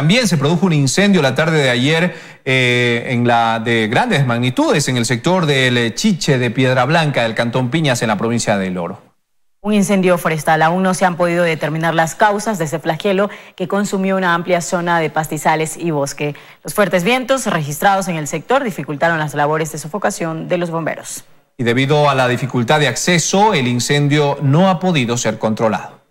También se produjo un incendio la tarde de ayer eh, en la de grandes magnitudes en el sector del Chiche de Piedra Blanca del Cantón Piñas en la provincia del Oro. Un incendio forestal. Aún no se han podido determinar las causas de ese flagelo que consumió una amplia zona de pastizales y bosque. Los fuertes vientos registrados en el sector dificultaron las labores de sofocación de los bomberos. Y debido a la dificultad de acceso, el incendio no ha podido ser controlado.